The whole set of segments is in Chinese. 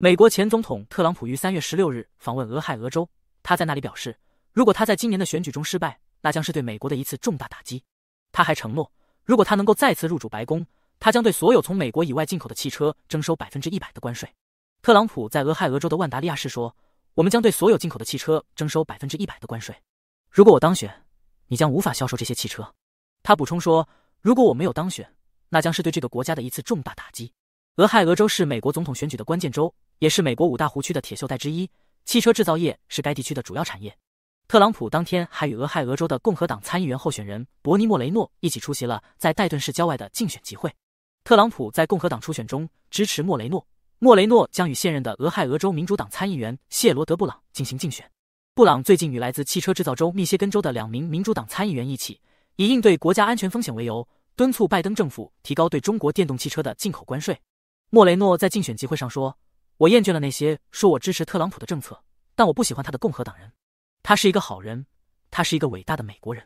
美国前总统特朗普于三月十六日访问俄亥俄州，他在那里表示，如果他在今年的选举中失败，那将是对美国的一次重大打击。他还承诺，如果他能够再次入主白宫，他将对所有从美国以外进口的汽车征收百分之一百的关税。特朗普在俄亥俄州的万达利亚市说：“我们将对所有进口的汽车征收百分之一百的关税。如果我当选，你将无法销售这些汽车。”他补充说：“如果我没有当选，那将是对这个国家的一次重大打击。”俄亥俄州是美国总统选举的关键州。也是美国五大湖区的铁锈带之一，汽车制造业是该地区的主要产业。特朗普当天还与俄亥俄州的共和党参议员候选人伯尼·莫雷诺一起出席了在代顿市郊外的竞选集会。特朗普在共和党初选中支持莫雷诺，莫雷诺将与现任的俄亥俄州民主党参议员谢罗德·布朗进行竞选。布朗最近与来自汽车制造州密歇根州的两名民主党参议员一起，以应对国家安全风险为由，敦促拜登政府提高对中国电动汽车的进口关税。莫雷诺在竞选集会上说。我厌倦了那些说我支持特朗普的政策，但我不喜欢他的共和党人。他是一个好人，他是一个伟大的美国人。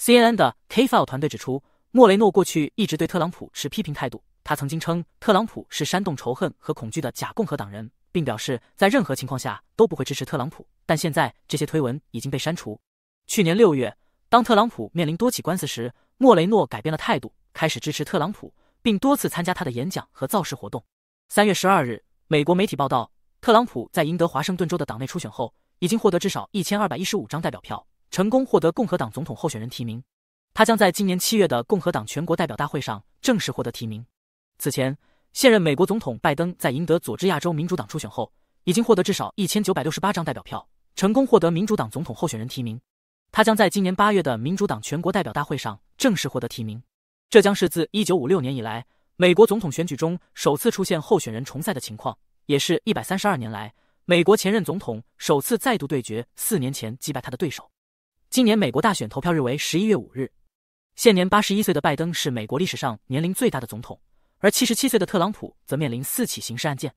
CNN 的 k e i l l 团队指出，莫雷诺过去一直对特朗普持批评态度。他曾经称特朗普是煽动仇恨和恐惧的假共和党人，并表示在任何情况下都不会支持特朗普。但现在这些推文已经被删除。去年六月，当特朗普面临多起官司时，莫雷诺改变了态度，开始支持特朗普，并多次参加他的演讲和造势活动。三月十二日。美国媒体报道，特朗普在赢得华盛顿州的党内初选后，已经获得至少一千二百一十五张代表票，成功获得共和党总统候选人提名。他将在今年七月的共和党全国代表大会上正式获得提名。此前，现任美国总统拜登在赢得佐治亚州民主党初选后，已经获得至少一千九百六十八张代表票，成功获得民主党总统候选人提名。他将在今年八月的民主党全国代表大会上正式获得提名。这将是自一九五六年以来。美国总统选举中首次出现候选人重赛的情况，也是一百三十二年来美国前任总统首次再度对决。四年前击败他的对手，今年美国大选投票日为十一月五日。现年八十一岁的拜登是美国历史上年龄最大的总统，而七十七岁的特朗普则面临四起刑事案件。